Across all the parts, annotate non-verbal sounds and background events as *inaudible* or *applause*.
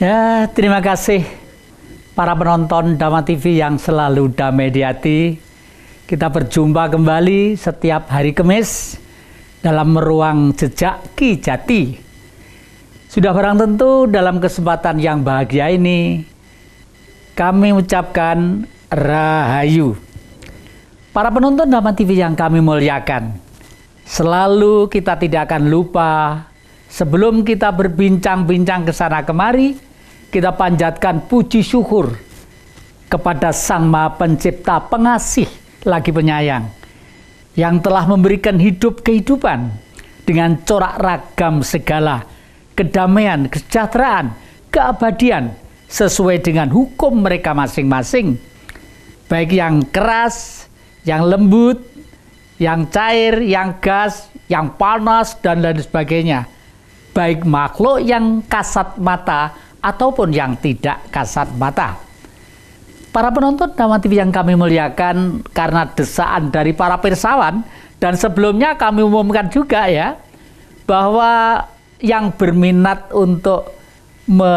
Ya, terima kasih para penonton Dama TV yang selalu damai di hati. Kita berjumpa kembali setiap hari Kamis dalam ruang jejak Ki Jati. Sudah barang tentu dalam kesempatan yang bahagia ini kami ucapkan rahayu. Para penonton Dama TV yang kami muliakan, selalu kita tidak akan lupa sebelum kita berbincang-bincang ke sana kemari kita panjatkan puji syukur kepada Sang Maha Pencipta, pengasih lagi penyayang, yang telah memberikan hidup kehidupan dengan corak ragam segala kedamaian, kesejahteraan, keabadian sesuai dengan hukum mereka masing-masing, baik yang keras, yang lembut, yang cair, yang gas, yang panas, dan lain sebagainya, baik makhluk yang kasat mata ataupun yang tidak kasat mata. Para penonton Nama TV yang kami muliakan karena desaan dari para pirsawan dan sebelumnya kami umumkan juga ya bahwa yang berminat untuk me,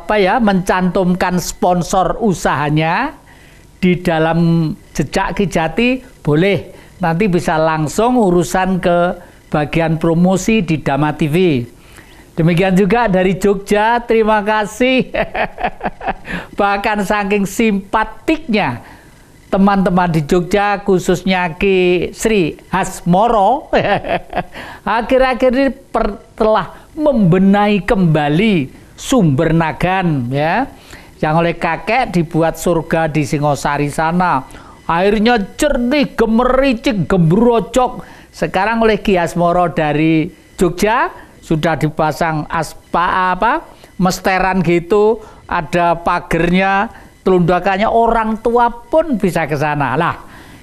apa ya mencantumkan sponsor usahanya di dalam jejak Kijati boleh nanti bisa langsung urusan ke bagian promosi di Dama TV. Demikian juga dari Jogja, terima kasih. *laughs* Bahkan saking simpatiknya teman-teman di Jogja, khususnya Ki Sri Hasmoro, *laughs* akhir-akhir ini per telah membenahi kembali sumber nagan ya, yang oleh kakek dibuat surga di Singosari sana. Airnya cernih, gemericik, gembrocok. Sekarang oleh Ki Hasmoro dari Jogja, sudah dipasang aspa apa mesteran gitu, ada pagernya, telundakannya orang tua pun bisa ke sana. Lah,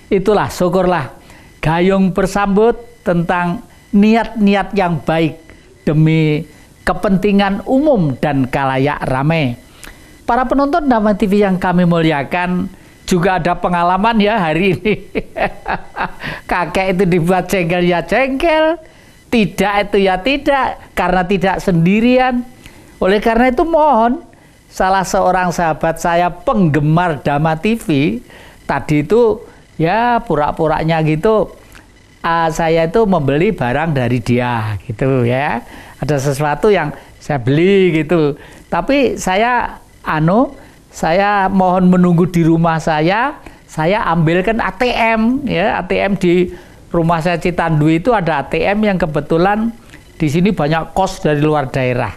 itulah syukurlah gayung bersambut tentang niat-niat yang baik demi kepentingan umum dan kalayak rame. Para penonton nama TV yang kami muliakan, juga ada pengalaman ya hari ini. *laughs* Kakek itu dibuat cengkel ya cengkel. Tidak itu ya tidak, karena tidak sendirian. Oleh karena itu mohon salah seorang sahabat saya penggemar Dama TV tadi itu ya pura-puranya gitu uh, saya itu membeli barang dari dia gitu ya. Ada sesuatu yang saya beli gitu. Tapi saya anu saya mohon menunggu di rumah saya, saya ambilkan ATM ya, ATM di rumah saya Citandu itu ada ATM yang kebetulan di sini banyak kos dari luar daerah.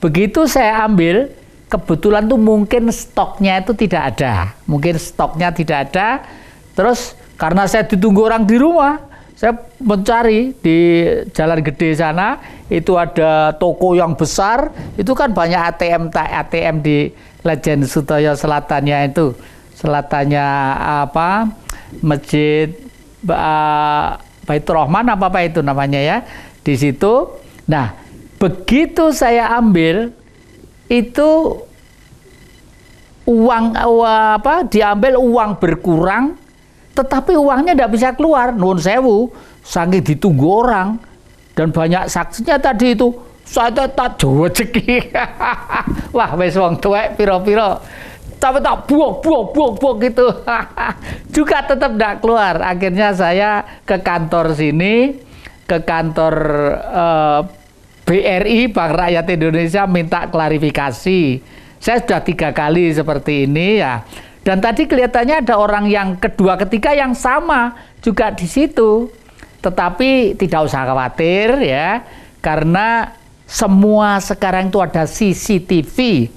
Begitu saya ambil, kebetulan tuh mungkin stoknya itu tidak ada. Mungkin stoknya tidak ada. Terus karena saya ditunggu orang di rumah, saya mencari di jalan gede sana itu ada toko yang besar itu kan banyak ATM tak ATM di Legend Sutoyo Selatannya itu selatannya apa masjid Baitur Rahman apa apa itu namanya ya di situ. Nah, begitu saya ambil itu uang apa diambil uang berkurang tetapi uangnya tidak bisa keluar nun sewu sangat ditunggu orang dan banyak saksinya tadi itu saya tak cekik. *laughs* wah wes wong tuwek piro-piro tapi tak buang, buang, buang, buang gitu. *laughs* Juga tetap tidak keluar. Akhirnya saya ke kantor sini, ke kantor eh, BRI, Bank Rakyat Indonesia, minta klarifikasi. Saya sudah tiga kali seperti ini ya. Dan tadi kelihatannya ada orang yang kedua, ketiga yang sama juga di situ. Tetapi tidak usah khawatir ya, karena semua sekarang itu ada CCTV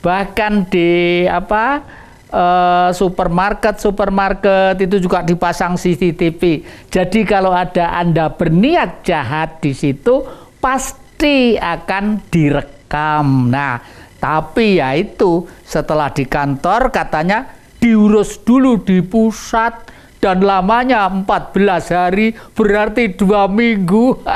bahkan di apa eh, supermarket supermarket itu juga dipasang CCTV. Jadi kalau ada Anda berniat jahat di situ pasti akan direkam. Nah, tapi ya itu setelah di kantor katanya diurus dulu di pusat dan lamanya 14 hari berarti dua minggu. *laughs*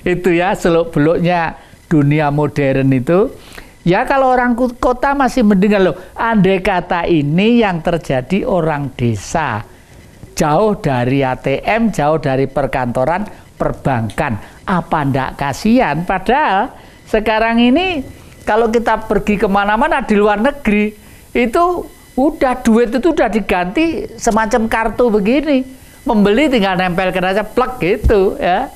itu ya seluk beluknya dunia modern itu ya kalau orang kota masih mendengar loh andai kata ini yang terjadi orang desa jauh dari ATM jauh dari perkantoran perbankan apa ndak kasihan padahal sekarang ini kalau kita pergi kemana-mana di luar negeri itu udah duit itu udah diganti semacam kartu begini membeli tinggal nempel aja plek gitu ya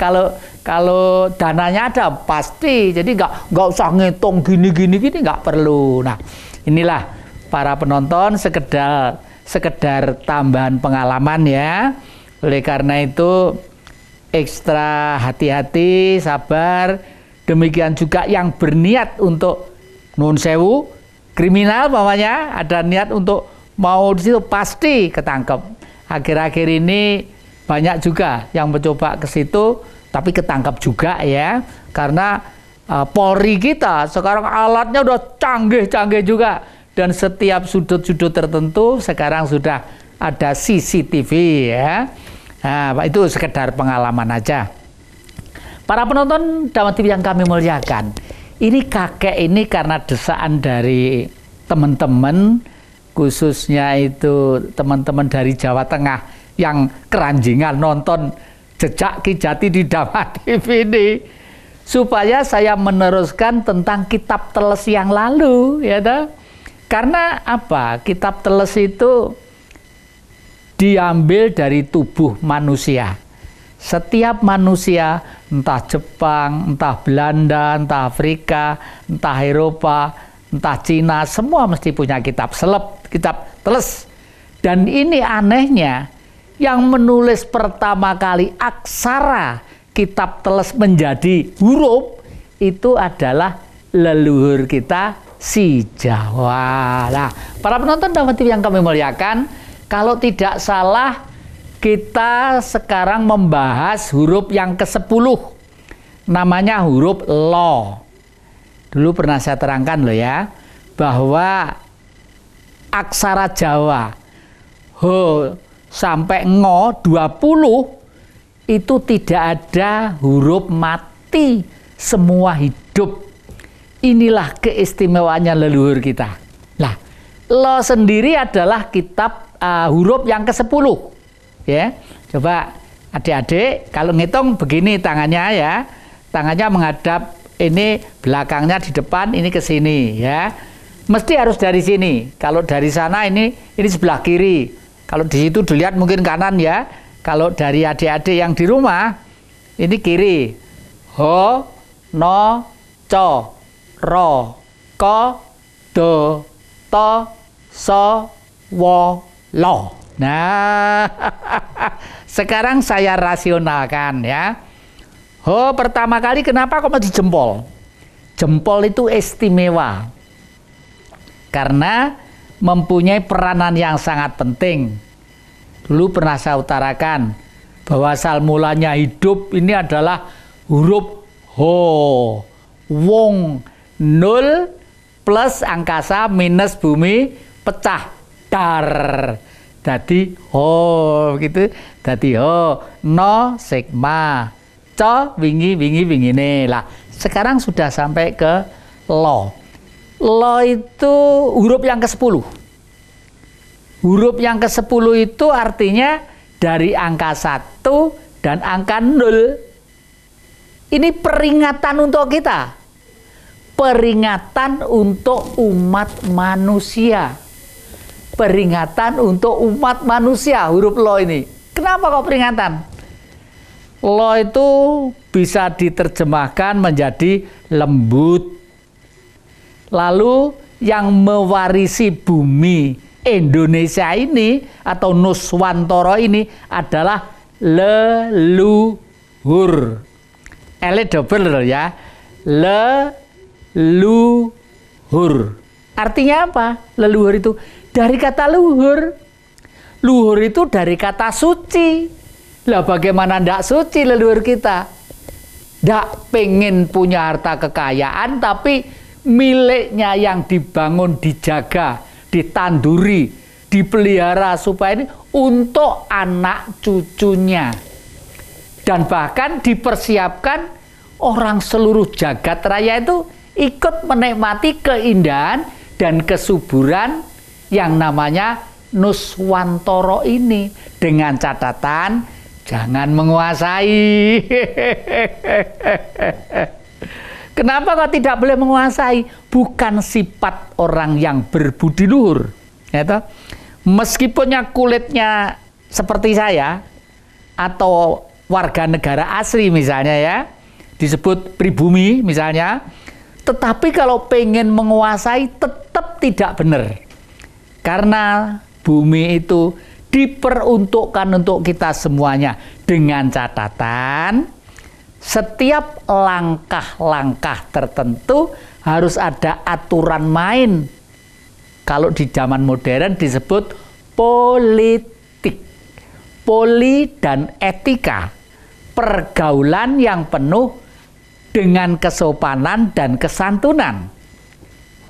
kalau kalau dananya ada pasti, jadi nggak nggak usah ngitung gini-gini gini nggak perlu. Nah, inilah para penonton sekedar sekedar tambahan pengalaman ya. Oleh karena itu ekstra hati-hati, sabar. Demikian juga yang berniat untuk nun sewu kriminal mamanya ada niat untuk mau di situ pasti ketangkep. Akhir-akhir ini banyak juga yang mencoba ke situ tapi ketangkap juga ya karena uh, Polri kita sekarang alatnya udah canggih-canggih juga dan setiap sudut-sudut tertentu sekarang sudah ada CCTV ya. Nah, itu sekedar pengalaman aja. Para penonton Damat TV yang kami muliakan, ini kakek ini karena desaan dari teman-teman khususnya itu teman-teman dari Jawa Tengah yang keranjingan nonton jejak Ki Jati di Dhamma TV ini supaya saya meneruskan tentang kitab teles yang lalu ya toh. Karena apa? Kitab teles itu diambil dari tubuh manusia. Setiap manusia, entah Jepang, entah Belanda, entah Afrika, entah Eropa, entah Cina, semua mesti punya kitab seleb, kitab teles. Dan ini anehnya, yang menulis pertama kali aksara kitab teles menjadi huruf itu adalah leluhur kita si Jawa. Nah, para penonton dan TV yang kami muliakan, kalau tidak salah kita sekarang membahas huruf yang ke-10. Namanya huruf lo. Dulu pernah saya terangkan loh ya, bahwa aksara Jawa ho sampai ngo 20 itu tidak ada huruf mati semua hidup. Inilah keistimewaannya leluhur kita. Lah, lo sendiri adalah kitab uh, huruf yang ke-10. Ya. Coba adik-adik kalau ngitung begini tangannya ya. Tangannya menghadap ini belakangnya di depan, ini ke sini ya. Mesti harus dari sini. Kalau dari sana ini ini sebelah kiri kalau di situ dilihat mungkin kanan ya. Kalau dari adik-adik yang di rumah, ini kiri. Ho, no, co, ro, ko, do, to, so, wo, lo. Nah, *laughs* sekarang saya rasionalkan ya. Ho pertama kali kenapa kok masih jempol? Jempol itu istimewa. Karena mempunyai peranan yang sangat penting Dulu pernah saya utarakan bahwa asal mulanya hidup ini adalah huruf ho. Wong nol plus angkasa minus bumi pecah dar. Jadi ho gitu. Jadi ho no sigma. Co wingi wingi wingi nih lah. Sekarang sudah sampai ke lo. Lo itu huruf yang ke-10. Huruf yang ke-10 itu artinya dari angka 1 dan angka 0. Ini peringatan untuk kita. Peringatan untuk umat manusia. Peringatan untuk umat manusia, huruf lo ini. Kenapa kok peringatan? Lo itu bisa diterjemahkan menjadi lembut. Lalu yang mewarisi bumi, Indonesia ini atau Nuswantoro ini adalah leluhur. Ele double ya. Leluhur. Artinya apa? Leluhur itu dari kata luhur. Luhur itu dari kata suci. Lah bagaimana ndak suci leluhur kita? Ndak pengen punya harta kekayaan tapi miliknya yang dibangun dijaga ditanduri, dipelihara supaya ini untuk anak cucunya. Dan bahkan dipersiapkan orang seluruh jagat raya itu ikut menikmati keindahan dan kesuburan yang namanya Nuswantoro ini dengan catatan jangan menguasai. *laughs* Kenapa kok tidak boleh menguasai? Bukan sifat orang yang berbudi luhur. Ya toh? Meskipunnya kulitnya seperti saya atau warga negara asli misalnya ya, disebut pribumi misalnya, tetapi kalau pengen menguasai tetap tidak benar. Karena bumi itu diperuntukkan untuk kita semuanya dengan catatan setiap langkah-langkah tertentu harus ada aturan main. Kalau di zaman modern disebut politik. Poli dan etika. Pergaulan yang penuh dengan kesopanan dan kesantunan.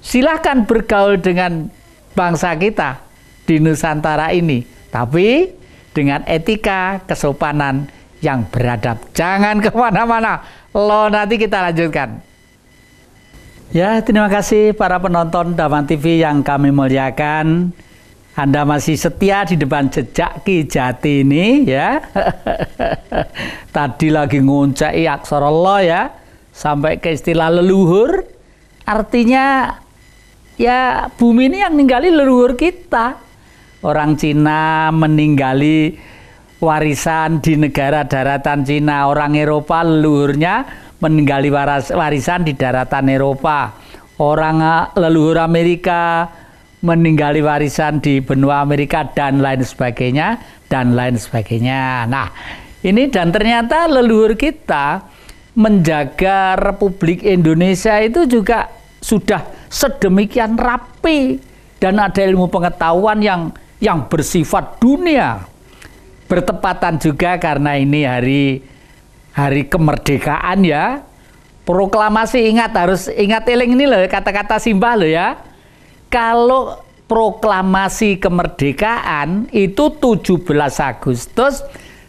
Silahkan bergaul dengan bangsa kita di Nusantara ini, tapi dengan etika, kesopanan, yang beradab. Jangan kemana-mana. Lo nanti kita lanjutkan. Ya, terima kasih para penonton Daman TV yang kami muliakan. Anda masih setia di depan jejak Ki Jati ini ya. *laughs* Tadi lagi ngoncai aksara lo ya sampai ke istilah leluhur. Artinya ya bumi ini yang ninggali leluhur kita. Orang Cina meninggali warisan di negara daratan Cina. Orang Eropa leluhurnya meninggali warisan di daratan Eropa. Orang eh, leluhur Amerika meninggali warisan di benua Amerika dan lain sebagainya dan lain sebagainya. Nah, ini dan ternyata leluhur kita menjaga Republik Indonesia itu juga sudah sedemikian rapi dan ada ilmu pengetahuan yang yang bersifat dunia bertepatan juga karena ini hari hari kemerdekaan ya. Proklamasi ingat harus ingat eling ini loh kata-kata simbah loh ya. Kalau proklamasi kemerdekaan itu 17 Agustus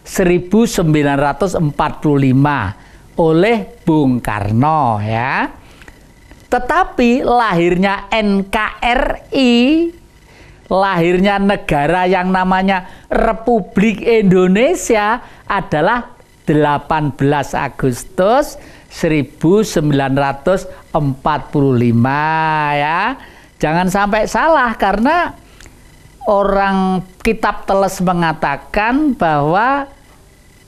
1945 oleh Bung Karno ya. Tetapi lahirnya NKRI lahirnya negara yang namanya Republik Indonesia adalah 18 Agustus 1945 ya. Jangan sampai salah karena orang kitab teles mengatakan bahwa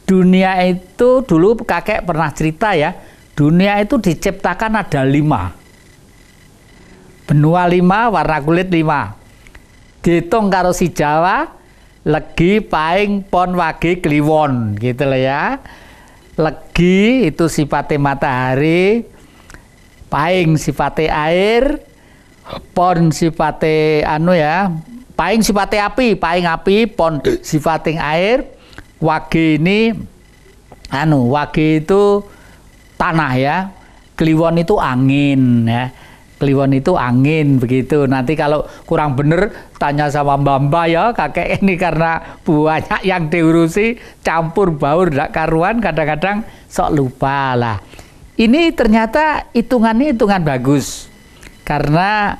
dunia itu dulu kakek pernah cerita ya, dunia itu diciptakan ada lima. Benua lima, warna kulit lima, dihitung karo si Jawa legi paing pon wage kliwon gitu loh ya legi itu sifatnya matahari paing sifatnya air pon sifatnya anu ya paing sifatnya api paing api pon sifatnya air wage ini anu wage itu tanah ya kliwon itu angin ya Kliwon itu angin begitu. Nanti kalau kurang bener tanya sama Mbak ya kakek ini karena banyak yang diurusi campur baur tidak karuan kadang-kadang sok lupa lah. Ini ternyata hitungannya hitungan bagus karena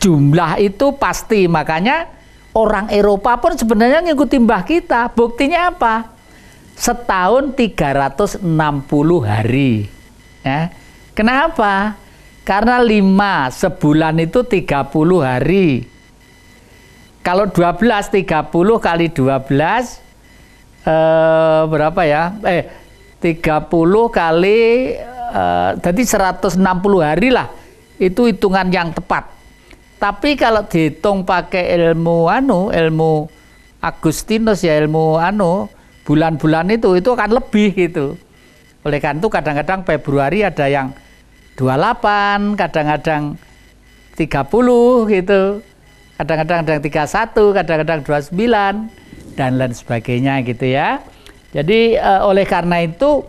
jumlah itu pasti makanya orang Eropa pun sebenarnya ngikutin mbah kita. Buktinya apa? Setahun 360 hari. Ya. Kenapa? Karena 5 sebulan itu 30 hari. Kalau 12 30 kali 12 eh, berapa ya? Eh 30 kali eh, jadi 160 hari lah. Itu hitungan yang tepat. Tapi kalau dihitung pakai ilmu anu, ilmu Agustinus ya ilmu anu, bulan-bulan itu itu akan lebih gitu. Oleh karena itu kadang-kadang Februari ada yang 28, kadang-kadang 30 gitu. Kadang-kadang ada yang 31, kadang-kadang 29 dan lain sebagainya gitu ya. Jadi e, oleh karena itu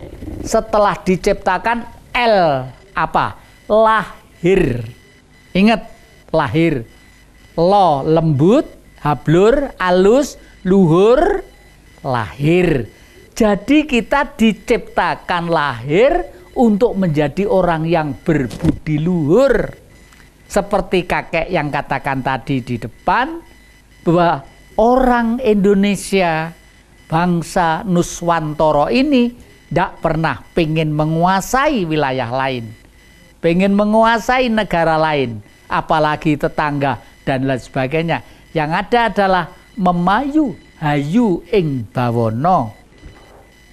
setelah diciptakan L apa? Lahir. Ingat lahir. Lo lembut, hablur, alus, luhur, lahir. Jadi kita diciptakan lahir untuk menjadi orang yang berbudi luhur seperti kakek yang katakan tadi di depan bahwa orang Indonesia bangsa Nuswantoro ini tidak pernah pengen menguasai wilayah lain pengen menguasai negara lain apalagi tetangga dan lain sebagainya yang ada adalah memayu hayu ing bawono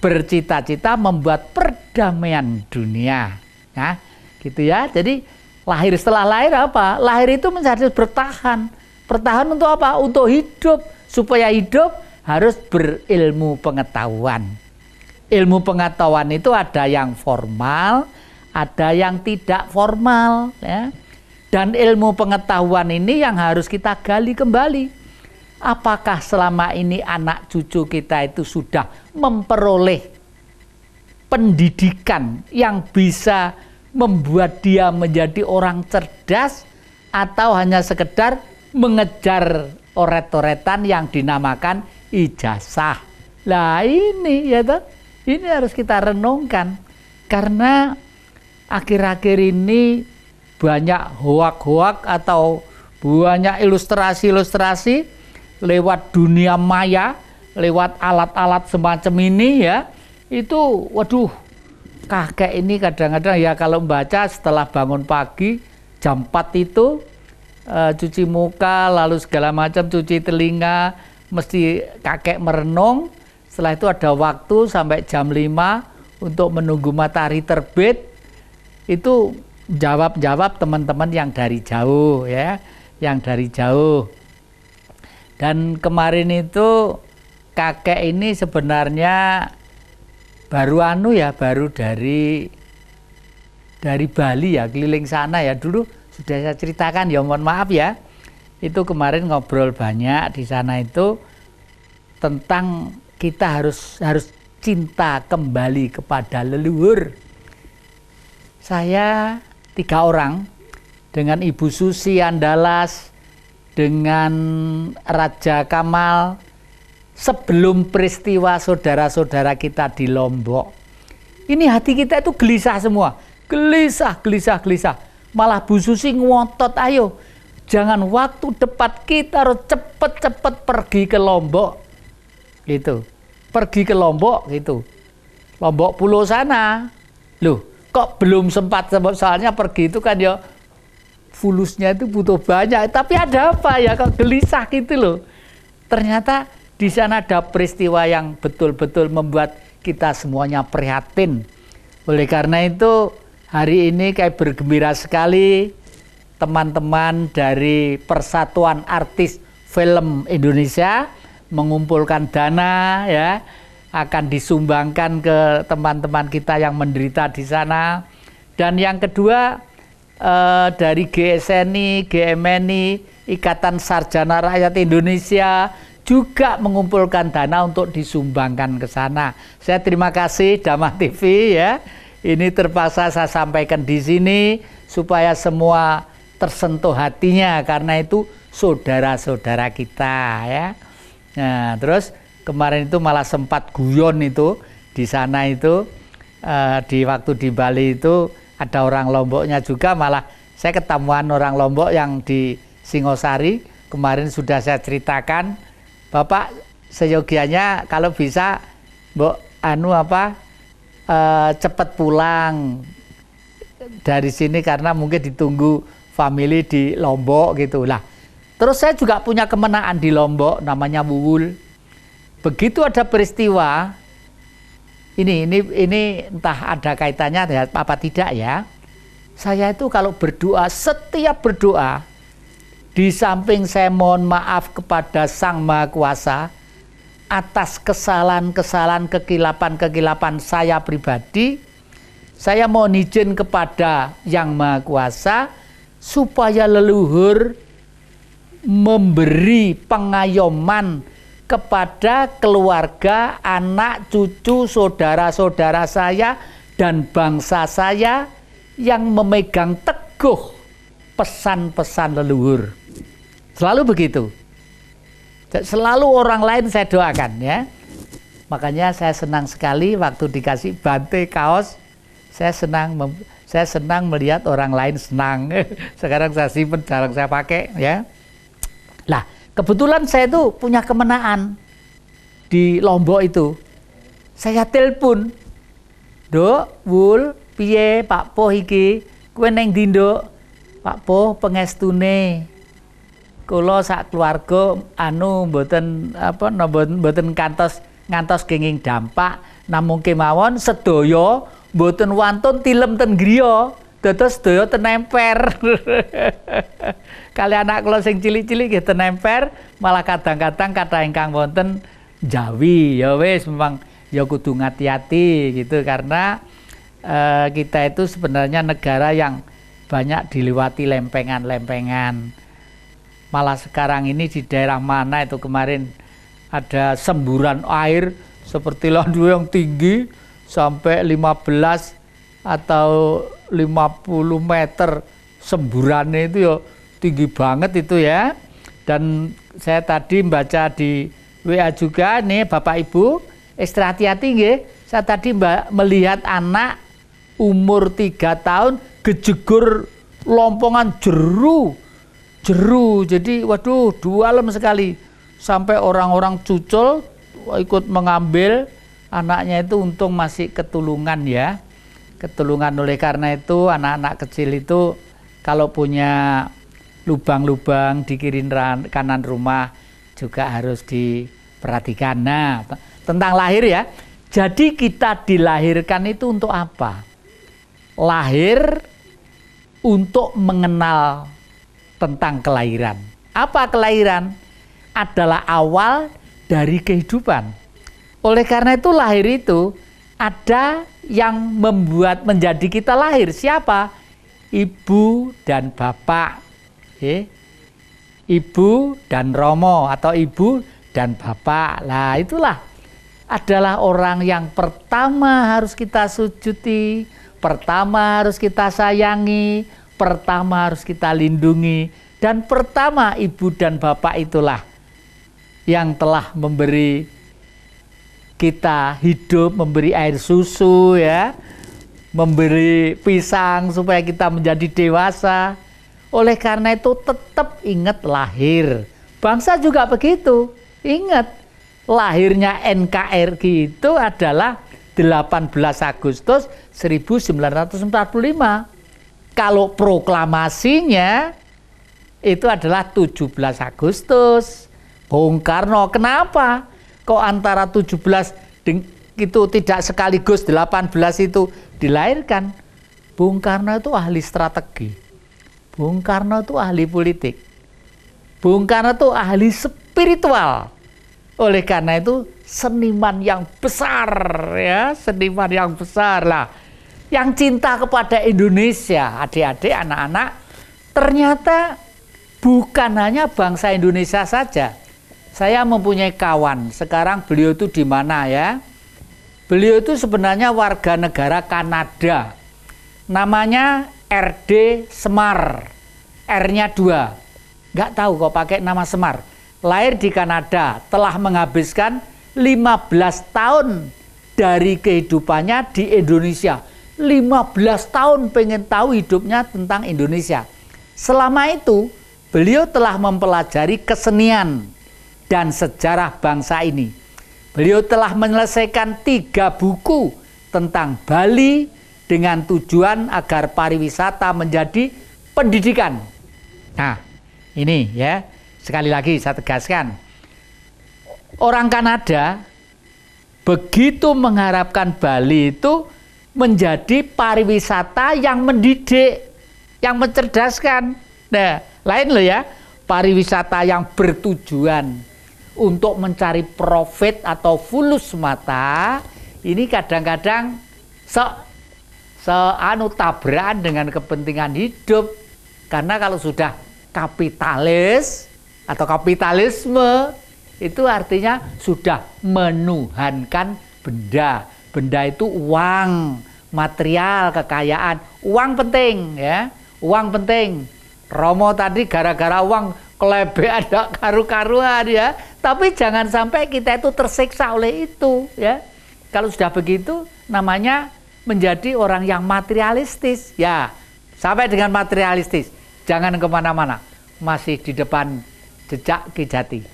bercita-cita membuat per damaian dunia. Nah, gitu ya. Jadi lahir setelah lahir apa? Lahir itu menjadi bertahan. Bertahan untuk apa? Untuk hidup. Supaya hidup harus berilmu pengetahuan. Ilmu pengetahuan itu ada yang formal, ada yang tidak formal, ya. Dan ilmu pengetahuan ini yang harus kita gali kembali apakah selama ini anak cucu kita itu sudah memperoleh pendidikan yang bisa membuat dia menjadi orang cerdas atau hanya sekedar mengejar oret-oretan yang dinamakan ijazah. Lah ini ya toh, ini harus kita renungkan karena akhir-akhir ini banyak hoak-hoak atau banyak ilustrasi-ilustrasi lewat dunia maya, lewat alat-alat semacam ini ya itu waduh kakek ini kadang-kadang ya kalau membaca setelah bangun pagi jam 4 itu uh, cuci muka lalu segala macam cuci telinga mesti kakek merenung setelah itu ada waktu sampai jam 5 untuk menunggu matahari terbit itu jawab-jawab teman-teman yang dari jauh ya yang dari jauh dan kemarin itu kakek ini sebenarnya baru anu ya baru dari dari Bali ya keliling sana ya dulu sudah saya ceritakan ya mohon maaf ya itu kemarin ngobrol banyak di sana itu tentang kita harus harus cinta kembali kepada leluhur saya tiga orang dengan Ibu Susi Andalas dengan Raja Kamal sebelum peristiwa saudara-saudara kita di Lombok, ini hati kita itu gelisah semua. Gelisah, gelisah, gelisah. Malah Bu Susi ngotot, ayo jangan waktu debat kita harus cepet-cepet pergi ke Lombok. Gitu. Pergi ke Lombok gitu. Lombok pulau sana. Loh, kok belum sempat sebab soalnya pergi itu kan ya fulusnya itu butuh banyak. Tapi ada apa ya kok gelisah gitu loh. Ternyata di sana ada peristiwa yang betul-betul membuat kita semuanya prihatin. Oleh karena itu, hari ini kayak bergembira sekali teman-teman dari Persatuan Artis Film Indonesia mengumpulkan dana ya akan disumbangkan ke teman-teman kita yang menderita di sana. Dan yang kedua eh, dari GSNI, GMNI, Ikatan Sarjana Rakyat Indonesia, juga mengumpulkan dana untuk disumbangkan ke sana. Saya terima kasih Dama TV ya. Ini terpaksa saya sampaikan di sini supaya semua tersentuh hatinya karena itu saudara-saudara kita ya. Nah, terus kemarin itu malah sempat guyon itu di sana itu uh, di waktu di Bali itu ada orang Lomboknya juga malah saya ketemuan orang Lombok yang di Singosari kemarin sudah saya ceritakan Bapak seyogianya kalau bisa Mbok anu apa e, eh, cepat pulang dari sini karena mungkin ditunggu family di Lombok gitu lah. Terus saya juga punya kemenangan di Lombok namanya Wuwul. Begitu ada peristiwa ini ini ini entah ada kaitannya apa tidak ya. Saya itu kalau berdoa setiap berdoa di samping saya mohon maaf kepada Sang Maha Kuasa atas kesalahan-kesalahan, kekilapan-kekilapan saya pribadi, saya mohon izin kepada Yang Maha Kuasa supaya leluhur memberi pengayoman kepada keluarga, anak, cucu, saudara-saudara saya dan bangsa saya yang memegang teguh pesan-pesan leluhur. Selalu begitu. Selalu orang lain saya doakan ya. Makanya saya senang sekali waktu dikasih bante kaos, saya senang saya senang melihat orang lain senang. *laughs* Sekarang saya simpen, sekarang saya pakai ya. Lah, kebetulan saya itu punya kemenangan di Lombok itu. Saya telepon, "Dok, Wul, piye Pak Po iki? Kue neng dindo, Pak Po pengestune kula sak keluarga anu mboten apa mboten kantos ngantos kenging dampak namung kemawon sedoyo, mboten wantun tilem ten griya dados sedaya tenemper *laughs* kali anak kula sing cilik-cilik nggih tenemper malah kadang-kadang kata ingkang wonten jawi ya wis memang ya kudu ngati-hati gitu karena uh, kita itu sebenarnya negara yang banyak dilewati lempengan-lempengan malah sekarang ini di daerah mana itu kemarin ada semburan air seperti landu yang tinggi sampai 15 atau 50 meter semburannya itu ya tinggi banget itu ya dan saya tadi membaca di WA juga nih Bapak Ibu istirahat hati ya saya tadi mbak melihat anak umur tiga tahun gejegur lompongan jeru jeru. Jadi waduh dua alam sekali. Sampai orang-orang cucul ikut mengambil anaknya itu untung masih ketulungan ya. Ketulungan oleh karena itu anak-anak kecil itu kalau punya lubang-lubang di kiri kanan rumah juga harus diperhatikan. Nah, tentang lahir ya. Jadi kita dilahirkan itu untuk apa? Lahir untuk mengenal tentang kelahiran. Apa kelahiran? Adalah awal dari kehidupan. Oleh karena itu lahir itu ada yang membuat menjadi kita lahir. Siapa? Ibu dan bapak. Eh? Ibu dan Romo atau ibu dan bapak. Lah itulah adalah orang yang pertama harus kita sujudi, pertama harus kita sayangi, pertama harus kita lindungi dan pertama ibu dan bapak itulah yang telah memberi kita hidup, memberi air susu ya, memberi pisang supaya kita menjadi dewasa. Oleh karena itu tetap ingat lahir. Bangsa juga begitu. Ingat lahirnya NKRI itu adalah 18 Agustus 1945 kalau proklamasinya itu adalah 17 Agustus. Bung Karno, kenapa? Kok antara 17 itu tidak sekaligus 18 itu dilahirkan? Bung Karno itu ahli strategi. Bung Karno itu ahli politik. Bung Karno itu ahli spiritual. Oleh karena itu seniman yang besar ya, seniman yang besar lah yang cinta kepada Indonesia, adik-adik, anak-anak, ternyata bukan hanya bangsa Indonesia saja. Saya mempunyai kawan, sekarang beliau itu di mana ya? Beliau itu sebenarnya warga negara Kanada. Namanya RD Semar. R-nya dua. Nggak tahu kok pakai nama Semar. Lahir di Kanada, telah menghabiskan 15 tahun dari kehidupannya di Indonesia 15 tahun pengen tahu hidupnya tentang Indonesia. Selama itu, beliau telah mempelajari kesenian dan sejarah bangsa ini. Beliau telah menyelesaikan tiga buku tentang Bali dengan tujuan agar pariwisata menjadi pendidikan. Nah, ini ya, sekali lagi saya tegaskan. Orang Kanada begitu mengharapkan Bali itu menjadi pariwisata yang mendidik, yang mencerdaskan. Nah, lain loh ya, pariwisata yang bertujuan untuk mencari profit atau fulus mata, ini kadang-kadang se seanu tabrakan dengan kepentingan hidup. Karena kalau sudah kapitalis atau kapitalisme itu artinya sudah menuhankan benda Benda itu uang, material, kekayaan. Uang penting ya, uang penting. Romo tadi gara-gara uang kelebe *laughs* ada karu-karuan ya. Tapi jangan sampai kita itu tersiksa oleh itu ya. Kalau sudah begitu namanya menjadi orang yang materialistis ya. Sampai dengan materialistis, jangan kemana-mana. Masih di depan jejak Kijati.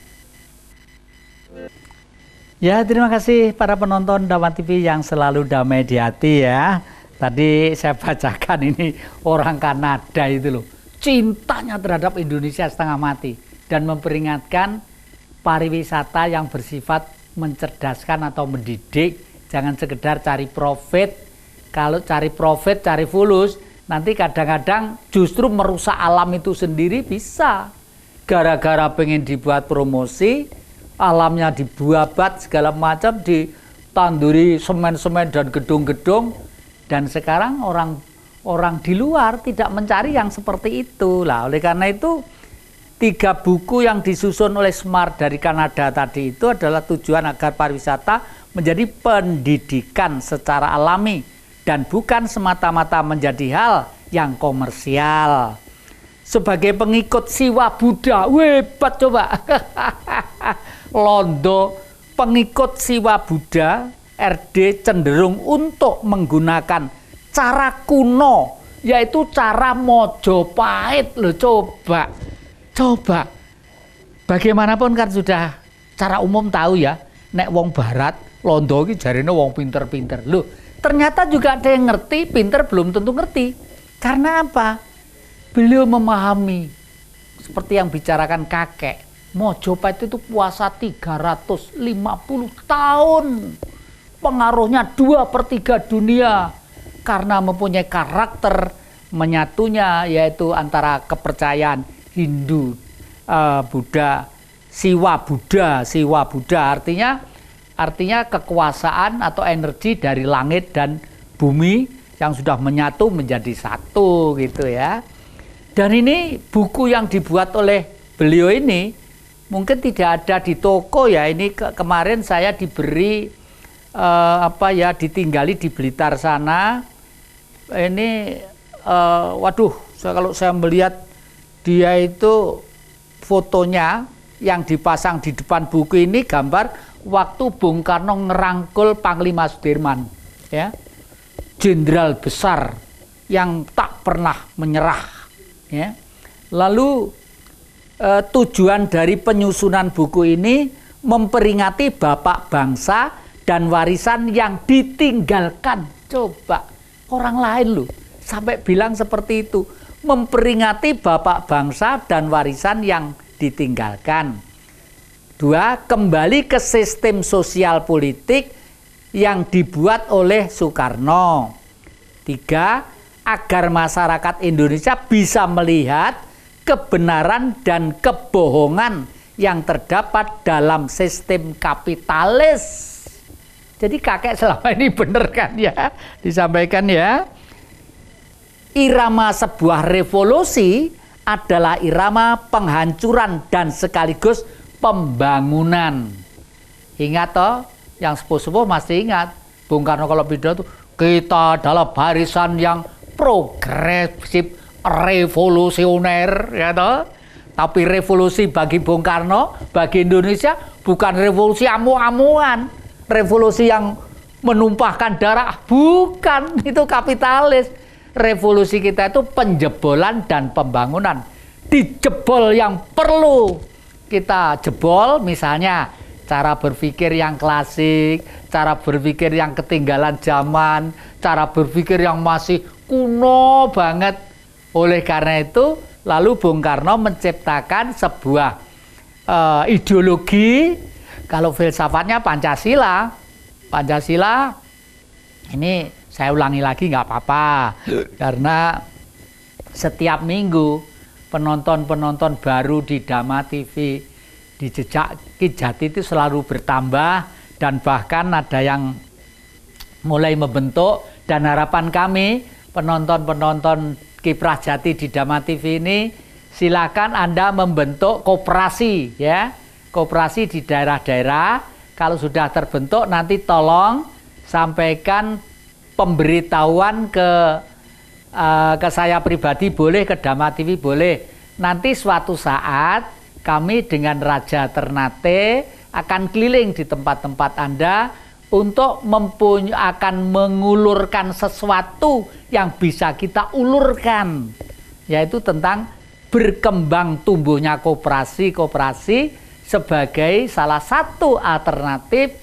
Ya, terima kasih para penonton Dawan TV yang selalu damai di hati ya. Tadi saya *laughs* bacakan ini orang Kanada itu loh. Cintanya terhadap Indonesia setengah mati. Dan memperingatkan pariwisata yang bersifat mencerdaskan atau mendidik. Jangan sekedar cari profit. Kalau cari profit, cari fulus. Nanti kadang-kadang justru merusak alam itu sendiri bisa. Gara-gara pengen dibuat promosi, alamnya dibuat segala macam ditanduri semen-semen dan gedung-gedung dan sekarang orang orang di luar tidak mencari yang seperti itu lah oleh karena itu tiga buku yang disusun oleh Smart dari Kanada tadi itu adalah tujuan agar pariwisata menjadi pendidikan secara alami dan bukan semata-mata menjadi hal yang komersial. Sebagai pengikut siwa Buddha, hebat coba. *laughs* londo pengikut siwa Buddha RD cenderung untuk menggunakan cara kuno yaitu cara Mojo pahit loh coba coba bagaimanapun kan sudah cara umum tahu ya nek wong barat londo ini jarine wong pinter-pinter loh ternyata juga ada yang ngerti pinter belum tentu ngerti karena apa beliau memahami seperti yang bicarakan kakek Mojopahit itu puasa 350 tahun. Pengaruhnya dua per tiga dunia. Karena mempunyai karakter menyatunya yaitu antara kepercayaan Hindu, uh, Buddha, Siwa Buddha, Siwa Buddha artinya artinya kekuasaan atau energi dari langit dan bumi yang sudah menyatu menjadi satu gitu ya. Dan ini buku yang dibuat oleh beliau ini mungkin tidak ada di toko ya ini ke kemarin saya diberi uh, apa ya ditinggali di Blitar sana ini uh, waduh saya, kalau saya melihat dia itu fotonya yang dipasang di depan buku ini gambar waktu Bung Karno ngerangkul Panglima Sudirman ya jenderal besar yang tak pernah menyerah ya lalu eh, tujuan dari penyusunan buku ini memperingati bapak bangsa dan warisan yang ditinggalkan. Coba orang lain loh sampai bilang seperti itu, memperingati bapak bangsa dan warisan yang ditinggalkan. Dua, kembali ke sistem sosial politik yang dibuat oleh Soekarno. Tiga, agar masyarakat Indonesia bisa melihat kebenaran dan kebohongan yang terdapat dalam sistem kapitalis. Jadi kakek selama ini benar kan ya, disampaikan ya. Irama sebuah revolusi adalah irama penghancuran dan sekaligus pembangunan. Ingat toh, yang sepuh-sepuh masih ingat. Bung Karno kalau pidato, kita adalah barisan yang progresif revolusioner ya toh tapi revolusi bagi Bung Karno bagi Indonesia bukan revolusi amu-amuan revolusi yang menumpahkan darah bukan *laughs* itu kapitalis revolusi kita itu penjebolan dan pembangunan dijebol yang perlu kita jebol misalnya cara berpikir yang klasik, cara berpikir yang ketinggalan zaman, cara berpikir yang masih kuno banget oleh karena itu, lalu Bung Karno menciptakan sebuah e, ideologi kalau filsafatnya Pancasila. Pancasila ini saya ulangi lagi nggak apa-apa karena setiap minggu penonton-penonton baru di Dama TV di jejak Kijati itu selalu bertambah dan bahkan ada yang mulai membentuk dan harapan kami penonton-penonton Kiprah Jati di Dama TV ini silakan Anda membentuk koperasi ya. Koperasi di daerah-daerah kalau sudah terbentuk nanti tolong sampaikan pemberitahuan ke uh, ke saya pribadi boleh ke Dama TV boleh. Nanti suatu saat kami dengan Raja Ternate akan keliling di tempat-tempat Anda untuk mempunyai akan mengulurkan sesuatu yang bisa kita ulurkan yaitu tentang berkembang tumbuhnya koperasi-koperasi sebagai salah satu alternatif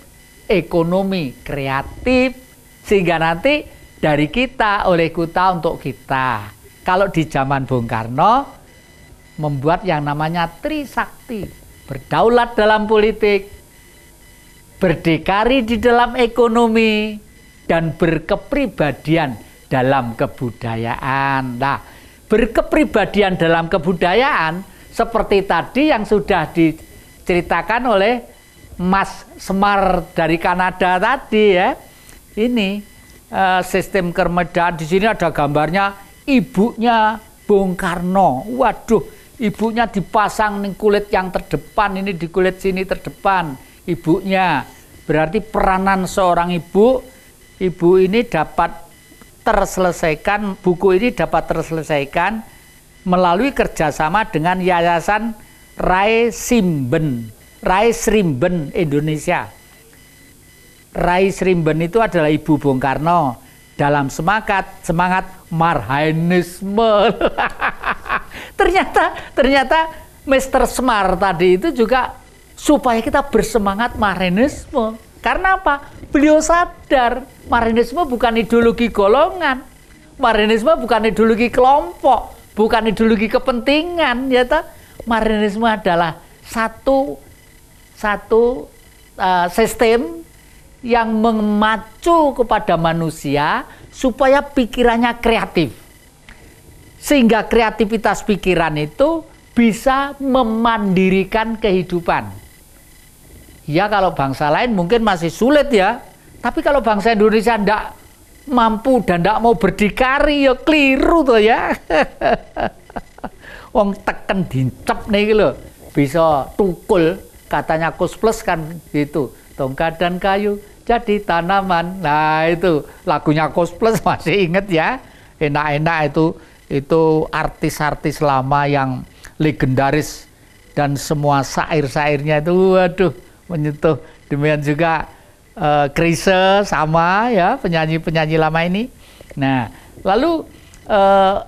ekonomi kreatif sehingga nanti dari kita oleh kita untuk kita. Kalau di zaman Bung Karno membuat yang namanya Trisakti, berdaulat dalam politik, berdekari di dalam ekonomi, dan berkepribadian dalam kebudayaan. Nah, berkepribadian dalam kebudayaan seperti tadi yang sudah diceritakan oleh Mas Semar dari Kanada tadi ya. Ini uh, sistem kermedaan di sini ada gambarnya ibunya Bung Karno. Waduh, ibunya dipasang nih kulit yang terdepan ini di kulit sini terdepan ibunya. Berarti peranan seorang ibu, ibu ini dapat terselesaikan, buku ini dapat terselesaikan melalui kerjasama dengan Yayasan Rai Simben, Rai Srimben Indonesia. Rai Srimben itu adalah ibu Bung Karno dalam semangat semangat marhainisme. *laughs* ternyata ternyata Mr. Smart tadi itu juga supaya kita bersemangat Marinisme. Karena apa? Beliau sadar Marinisme bukan ideologi golongan, Marinisme bukan ideologi kelompok, bukan ideologi kepentingan, ya ta? Marinisme adalah satu satu uh, sistem yang memacu kepada manusia supaya pikirannya kreatif. Sehingga kreativitas pikiran itu bisa memandirikan kehidupan. Ya kalau bangsa lain mungkin masih sulit ya. Tapi kalau bangsa Indonesia ndak mampu dan ndak mau berdikari ya keliru tuh ya. *laughs* Wong teken dincep nih loh. Bisa tukul katanya kus plus kan gitu. Tongkat dan kayu jadi tanaman. Nah itu lagunya kus plus *laughs* masih inget ya. Enak-enak itu itu artis-artis lama yang legendaris dan semua sair-sairnya itu waduh menyentuh. Demikian juga uh, eh, krisa sama ya penyanyi-penyanyi lama ini. Nah, lalu uh,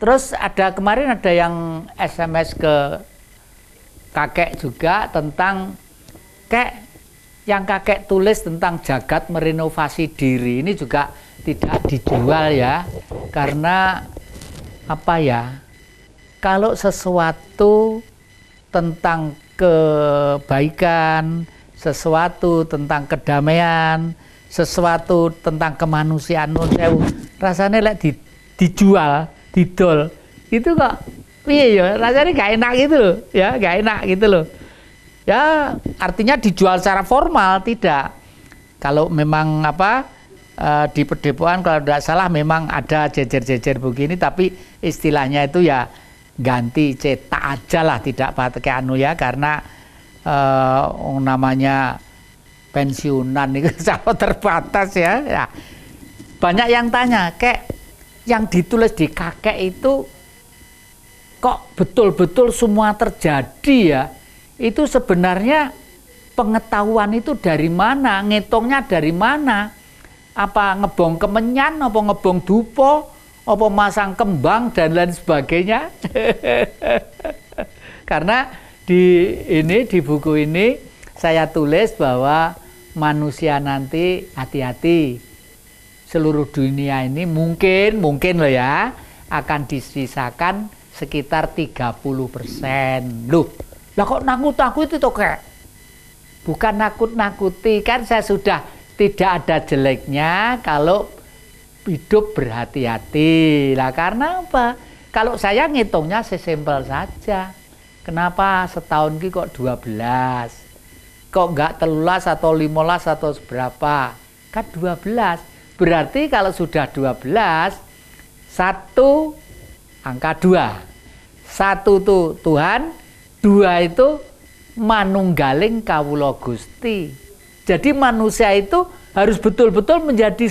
terus ada kemarin ada yang SMS ke kakek juga tentang kek yang kakek tulis tentang jagat merenovasi diri ini juga tidak dijual ya karena apa ya kalau sesuatu tentang kebaikan, sesuatu tentang kedamaian, sesuatu tentang kemanusiaan sewu. Rasanya lek di, dijual, didol. Itu kok iya ya, rasanya gak enak gitu loh, ya gak enak gitu loh. Ya artinya dijual secara formal tidak. Kalau memang apa uh, di perdepoan kalau tidak salah memang ada jejer-jejer begini tapi istilahnya itu ya ganti cetak aja lah tidak pakai anu ya karena uh, namanya pensiunan itu *laughs* sangat terbatas ya. ya banyak yang tanya kek yang ditulis di kakek itu kok betul-betul semua terjadi ya itu sebenarnya pengetahuan itu dari mana ngitungnya dari mana apa ngebong kemenyan apa ngebong dupo apa masang kembang dan lain sebagainya. *laughs* Karena di ini di buku ini saya tulis bahwa manusia nanti hati-hati seluruh dunia ini mungkin mungkin loh ya akan disisakan sekitar 30 persen loh lah kok nakut-nakut itu kayak bukan nakut-nakuti kan saya sudah tidak ada jeleknya kalau hidup berhati-hati. Lah karena apa? Kalau saya ngitungnya sesimpel saja. Kenapa setahun ini kok 12? Kok nggak telulas atau limolas atau seberapa? Kan 12. Berarti kalau sudah 12, satu angka dua. Satu itu Tuhan, dua itu manunggaling kawulo gusti. Jadi manusia itu harus betul-betul menjadi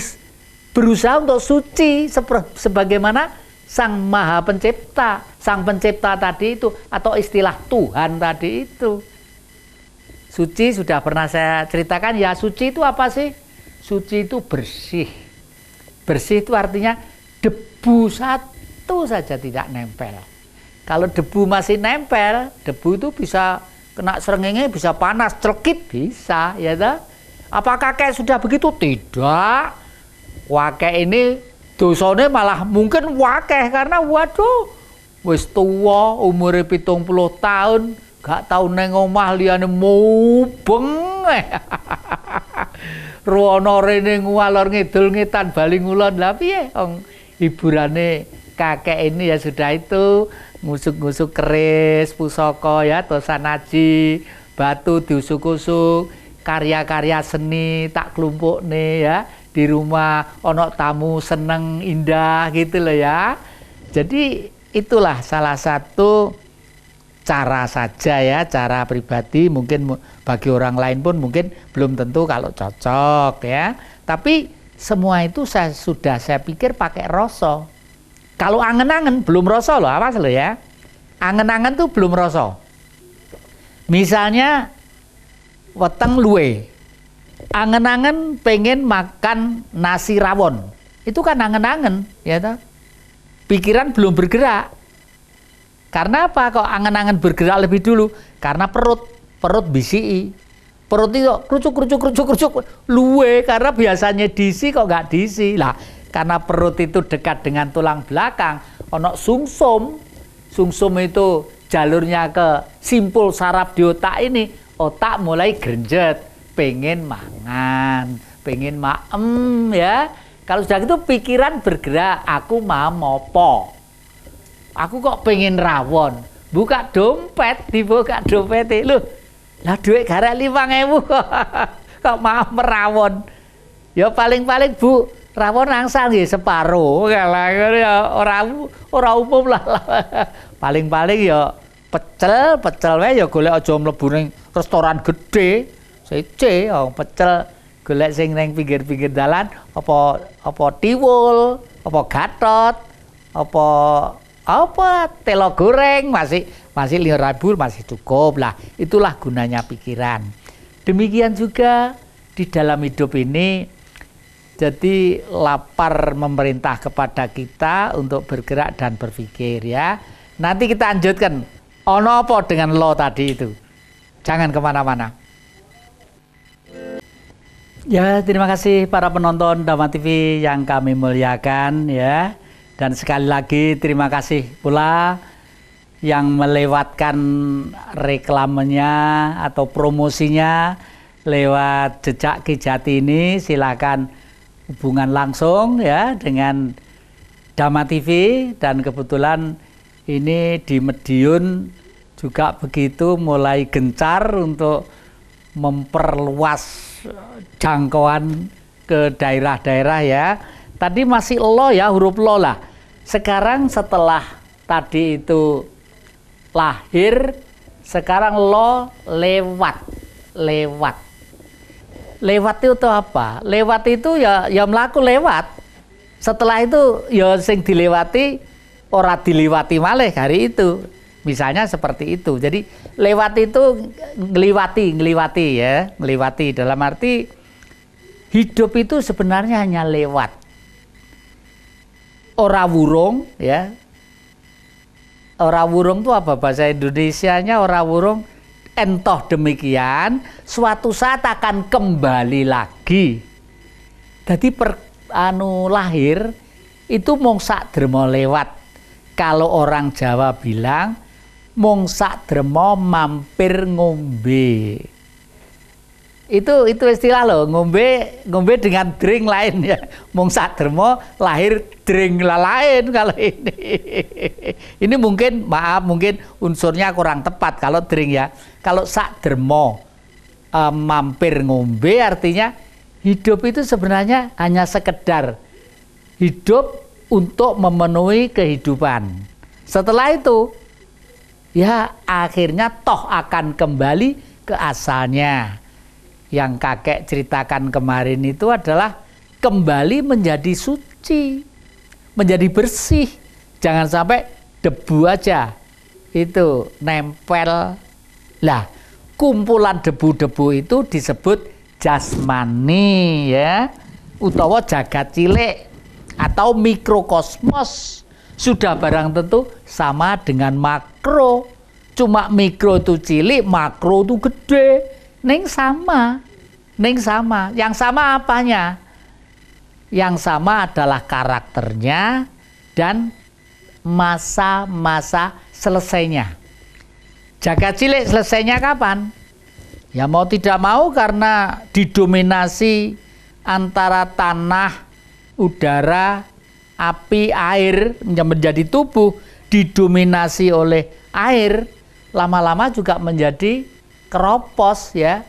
berusaha untuk suci sebagaimana sang maha pencipta sang pencipta tadi itu atau istilah Tuhan tadi itu suci sudah pernah saya ceritakan ya suci itu apa sih suci itu bersih bersih itu artinya debu satu saja tidak nempel kalau debu masih nempel debu itu bisa kena serengenge bisa panas cerkit bisa ya toh apakah kayak sudah begitu tidak wakai ini dosane malah mungkin wakai karena waduh wis tua umur pitung puluh tahun gak tau neng omah liane mubeng *laughs* ruwono rene ngualor ngidul ngitan bali ngulon lha piye ong hiburane kakek ini ya sudah itu ngusuk-ngusuk keris pusoko ya tosan aji batu diusuk-usuk karya-karya seni tak kelumpuk nih ya di rumah onok tamu seneng indah gitu loh ya. Jadi itulah salah satu cara saja ya, cara pribadi mungkin bagi orang lain pun mungkin belum tentu kalau cocok ya. Tapi semua itu saya sudah saya pikir pakai rasa. Kalau angen-angen belum rasa loh, awas loh ya. Angen-angen tuh belum rasa. Misalnya weteng luwe, angen-angen pengen makan nasi rawon. Itu kan angen-angen, ya toh. Pikiran belum bergerak. Karena apa? Kok angen-angen bergerak lebih dulu? Karena perut, perut bisi, Perut itu kerucuk kerucuk kerucuk kerucuk luwe karena biasanya diisi kok nggak diisi lah. Karena perut itu dekat dengan tulang belakang, onok sungsum, sungsum itu jalurnya ke simpul saraf di otak ini, otak mulai gerenjet pengen mangan, pengen maem ya. Kalau sudah gitu pikiran bergerak, aku mau mopo. Aku kok pengen rawon. Buka dompet, dibuka dompet lu. Lah duit gara lima ngewu *laughs* kok mau merawon. Ya paling-paling bu, rawon angsal ya separuh. Kalau ya orang orang umum lah. *laughs* Paling-paling ya pecel, pecel ya golek aja mlebu restoran gede sece oh pecel golek sing neng pinggir-pinggir dalan apa apa tiwul, apa gatot, apa apa telo goreng masih masih liur rabu masih cukup lah itulah gunanya pikiran demikian juga di dalam hidup ini jadi lapar memerintah kepada kita untuk bergerak dan berpikir ya nanti kita lanjutkan ono apa dengan lo tadi itu jangan kemana-mana Ya, terima kasih para penonton Dharma TV yang kami muliakan ya. Dan sekali lagi terima kasih pula yang melewatkan reklamenya atau promosinya lewat jejak Kijati ini silakan hubungan langsung ya dengan Dharma TV dan kebetulan ini di Mediun juga begitu mulai gencar untuk memperluas jangkauan ke daerah-daerah ya. Tadi masih lo ya huruf lo lah. Sekarang setelah tadi itu lahir, sekarang lo lewat, lewat. Lewat itu apa? Lewat itu ya ya melaku lewat. Setelah itu ya sing dilewati ora dilewati malih hari itu. Misalnya seperti itu. Jadi lewat itu ngeliwati, ngeliwati ya, ngeliwati dalam arti hidup itu sebenarnya hanya lewat. Ora wurung ya. Ora wurung itu apa bahasa nya ora wurung entoh demikian suatu saat akan kembali lagi. Jadi per, anu lahir itu mongsa dermo lewat. Kalau orang Jawa bilang mongsa dermo mampir ngombe. Itu itu istilah loh, ngombe ngombe dengan drink lain ya. Mung sadermo lahir drink lah lain kalau ini. *laughs* ini mungkin maaf mungkin unsurnya kurang tepat kalau drink ya. Kalau sadermo dermo mampir ngombe artinya hidup itu sebenarnya hanya sekedar hidup untuk memenuhi kehidupan. Setelah itu ya akhirnya toh akan kembali ke asalnya yang kakek ceritakan kemarin itu adalah kembali menjadi suci, menjadi bersih. Jangan sampai debu aja itu nempel. Lah, kumpulan debu-debu itu disebut jasmani ya, utawa jagat cilik atau mikrokosmos. Sudah barang tentu sama dengan makro. Cuma mikro itu cilik, makro itu gede Neng sama. Neng sama. Yang sama apanya? Yang sama adalah karakternya dan masa-masa selesainya. Jaga cilik selesainya kapan? Ya mau tidak mau karena didominasi antara tanah, udara, api, air yang menjadi tubuh didominasi oleh air lama-lama juga menjadi keropos ya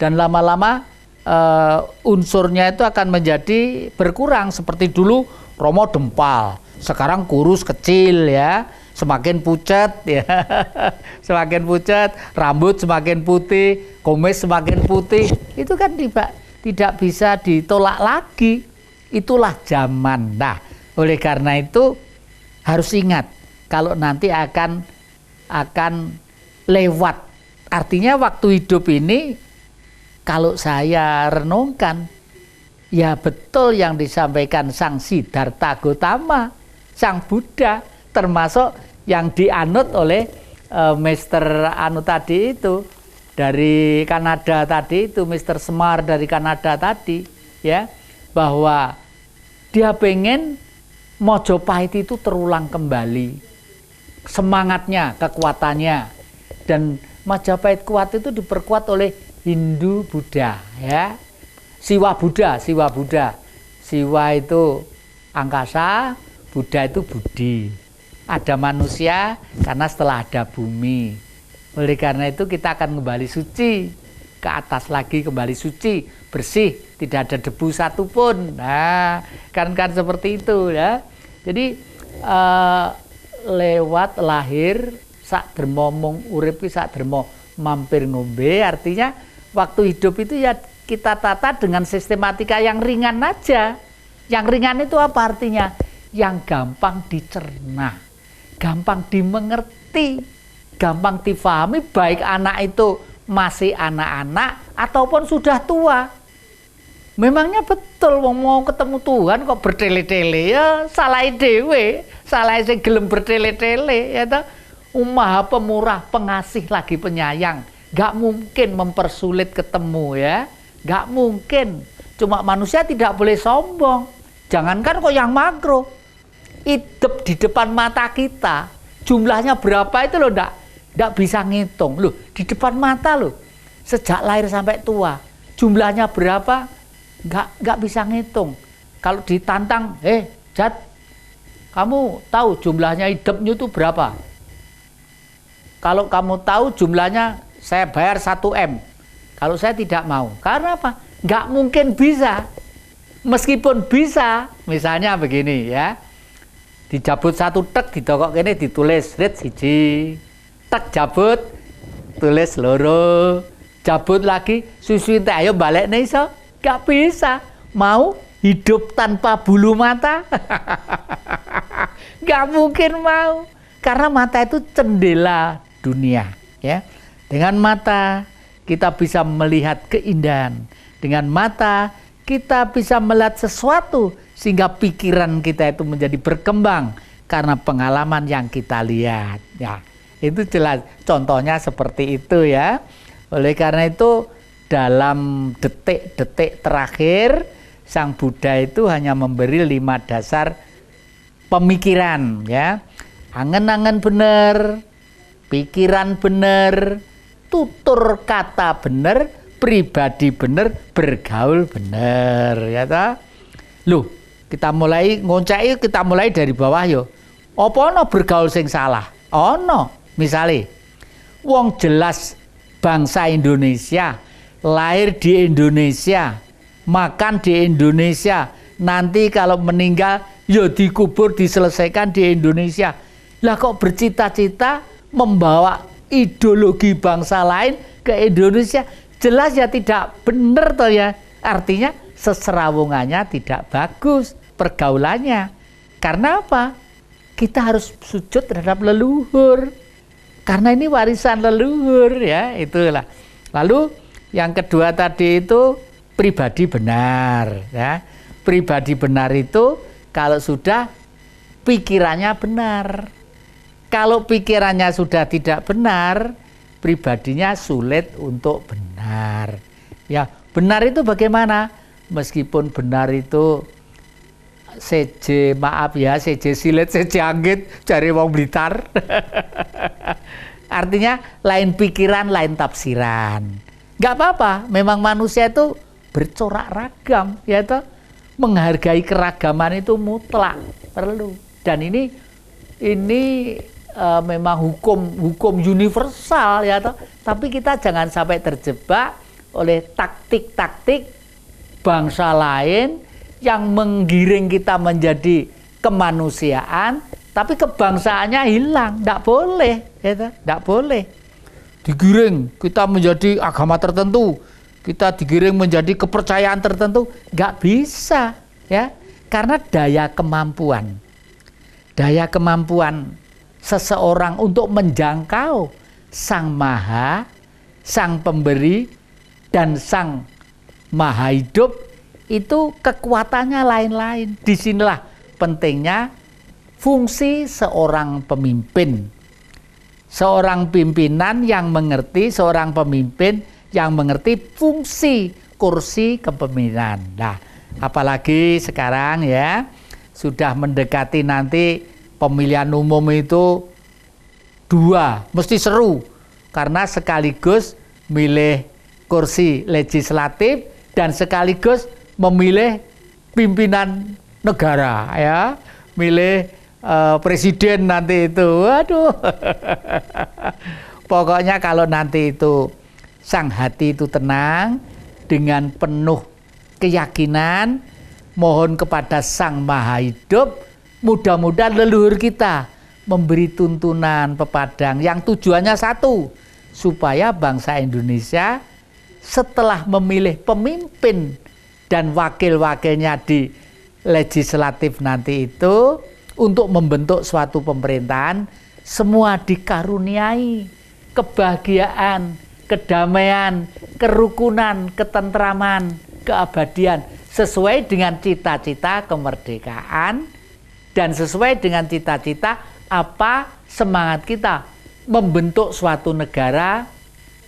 dan lama-lama uh, unsurnya itu akan menjadi berkurang seperti dulu Romo dempal, sekarang kurus kecil ya, semakin pucat *laughs* ya, semakin pucat, rambut semakin putih, komis semakin putih, itu kan tidak tidak bisa ditolak lagi. Itulah zaman. Nah, oleh karena itu harus ingat kalau nanti akan akan lewat Artinya waktu hidup ini kalau saya renungkan ya betul yang disampaikan Sang Siddhartha Gautama, Sang Buddha termasuk yang dianut oleh uh, Mister Anu tadi itu dari Kanada tadi itu Mister Semar dari Kanada tadi ya bahwa dia pengen Mojopahit itu terulang kembali semangatnya, kekuatannya dan Majapahit kuat itu diperkuat oleh Hindu Buddha ya. Siwa Buddha, Siwa Buddha. Siwa itu angkasa, Buddha itu budi. Ada manusia karena setelah ada bumi. Oleh karena itu kita akan kembali suci ke atas lagi kembali suci, bersih, tidak ada debu satupun. Nah, kan kan seperti itu ya. Jadi uh, lewat lahir sak dermo mung urip ki sak dermo mampir ngombe artinya waktu hidup itu ya kita tata dengan sistematika yang ringan aja. Yang ringan itu apa artinya? Yang gampang dicerna, gampang dimengerti, gampang difahami baik anak itu masih anak-anak ataupun sudah tua. Memangnya betul wong mau ketemu Tuhan kok bertele-tele ya salah dewe, salah sing gelem bertele-tele ya toh. Um, maha pemurah, pengasih lagi penyayang. Gak mungkin mempersulit ketemu ya. Gak mungkin. Cuma manusia tidak boleh sombong. Jangankan kok yang makro. Idep di depan mata kita. Jumlahnya berapa itu loh ndak, ndak bisa ngitung. Loh, di depan mata loh. Sejak lahir sampai tua. Jumlahnya berapa? gak, gak bisa ngitung. Kalau ditantang, eh, Jat, kamu tahu jumlahnya hidupnya itu berapa? Kalau kamu tahu jumlahnya saya bayar 1M. Kalau saya tidak mau. Karena apa? Nggak mungkin bisa. Meskipun bisa, misalnya begini ya. Dijabut satu tek, didokok ini ditulis rit siji. Tek jabut, tulis loro. Jabut lagi, susu itu ayo balik nih so. Nggak bisa. Mau hidup tanpa bulu mata? *laughs* Nggak mungkin mau. Karena mata itu cendela dunia ya. Dengan mata kita bisa melihat keindahan. Dengan mata kita bisa melihat sesuatu sehingga pikiran kita itu menjadi berkembang karena pengalaman yang kita lihat. Ya, itu jelas contohnya seperti itu ya. Oleh karena itu dalam detik-detik terakhir Sang Buddha itu hanya memberi lima dasar pemikiran ya. Angen-angen benar, pikiran bener, tutur kata bener, pribadi bener, bergaul bener, ya ta? Lu kita mulai ngoncai kita mulai dari bawah yo. Apa no bergaul sing salah? Ono. misalnya, wong jelas bangsa Indonesia, lahir di Indonesia, makan di Indonesia, nanti kalau meninggal yo ya dikubur diselesaikan di Indonesia. Lah kok bercita-cita membawa ideologi bangsa lain ke Indonesia jelas ya tidak benar toh ya artinya seserawungannya tidak bagus pergaulannya karena apa kita harus sujud terhadap leluhur karena ini warisan leluhur ya itulah lalu yang kedua tadi itu pribadi benar ya pribadi benar itu kalau sudah pikirannya benar kalau pikirannya sudah tidak benar, pribadinya sulit untuk benar. Ya, benar itu bagaimana? Meskipun benar itu CJ maaf ya, CJ silet, CJ anggit, cari wong blitar. *laughs* Artinya lain pikiran, lain tafsiran. Gak apa-apa, memang manusia itu bercorak ragam, yaitu menghargai keragaman itu mutlak perlu. Dan ini ini uh, memang hukum hukum universal ya toh. Tapi kita jangan sampai terjebak oleh taktik-taktik bangsa lain yang menggiring kita menjadi kemanusiaan tapi kebangsaannya hilang tidak boleh ya tidak boleh digiring kita menjadi agama tertentu kita digiring menjadi kepercayaan tertentu nggak bisa ya karena daya kemampuan daya kemampuan seseorang untuk menjangkau Sang Maha, Sang Pemberi, dan Sang Maha Hidup itu kekuatannya lain-lain. Disinilah pentingnya fungsi seorang pemimpin. Seorang pimpinan yang mengerti, seorang pemimpin yang mengerti fungsi kursi kepemimpinan. Nah, apalagi sekarang ya sudah mendekati nanti pemilihan umum itu dua, mesti seru karena sekaligus milih kursi legislatif dan sekaligus memilih pimpinan negara ya, milih uh, presiden nanti itu. Waduh. *laughs* Pokoknya kalau nanti itu sang hati itu tenang dengan penuh keyakinan mohon kepada Sang Maha Hidup Mudah-mudahan leluhur kita memberi tuntunan pepadang yang tujuannya satu, supaya bangsa Indonesia setelah memilih pemimpin dan wakil-wakilnya di legislatif nanti itu untuk membentuk suatu pemerintahan semua dikaruniai kebahagiaan, kedamaian, kerukunan, ketentraman, keabadian sesuai dengan cita-cita kemerdekaan dan sesuai dengan cita-cita apa semangat kita membentuk suatu negara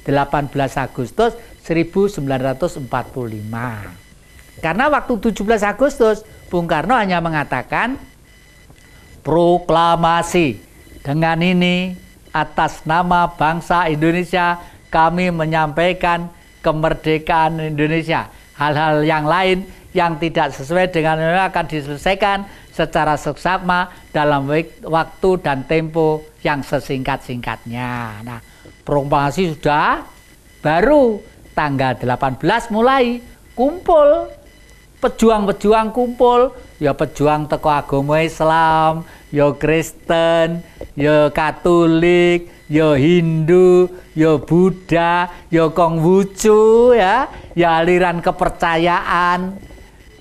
18 Agustus 1945. Karena waktu 17 Agustus Bung Karno hanya mengatakan proklamasi dengan ini atas nama bangsa Indonesia kami menyampaikan kemerdekaan Indonesia. Hal-hal yang lain yang tidak sesuai dengan akan diselesaikan secara seksama dalam waktu dan tempo yang sesingkat-singkatnya. Nah, promosi sudah baru tanggal 18 mulai kumpul pejuang-pejuang kumpul ya pejuang teko agama Islam ya Kristen ya Katolik ya Hindu ya Buddha ya Konghucu ya ya aliran kepercayaan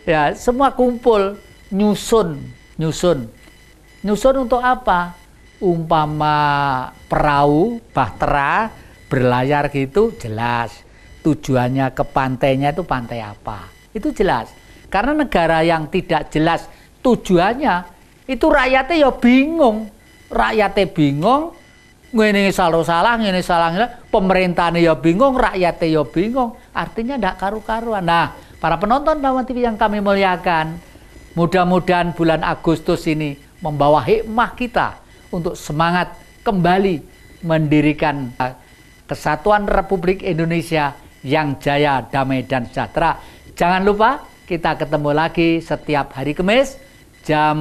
ya semua kumpul nyusun, nyusun. Nyusun untuk apa? Umpama perahu, bahtera, berlayar gitu jelas. Tujuannya ke pantainya itu pantai apa? Itu jelas. Karena negara yang tidak jelas tujuannya, itu rakyatnya ya bingung. Rakyatnya bingung, ini salah salah ini salah salah pemerintahnya ya bingung rakyatnya ya bingung artinya ndak karu-karuan nah para penonton Paman TV yang kami muliakan Mudah-mudahan bulan Agustus ini membawa hikmah kita untuk semangat kembali mendirikan eh, kesatuan Republik Indonesia yang jaya, damai, dan sejahtera. Jangan lupa kita ketemu lagi setiap hari Kamis jam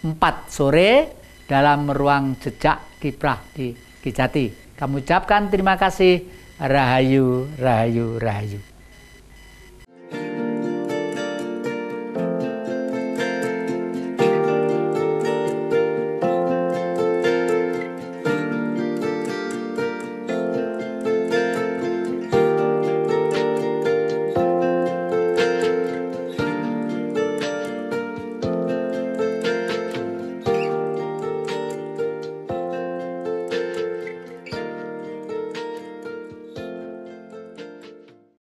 4 sore dalam ruang jejak kiprah di Kijati. Kamu ucapkan terima kasih. Rahayu, rahayu, rahayu.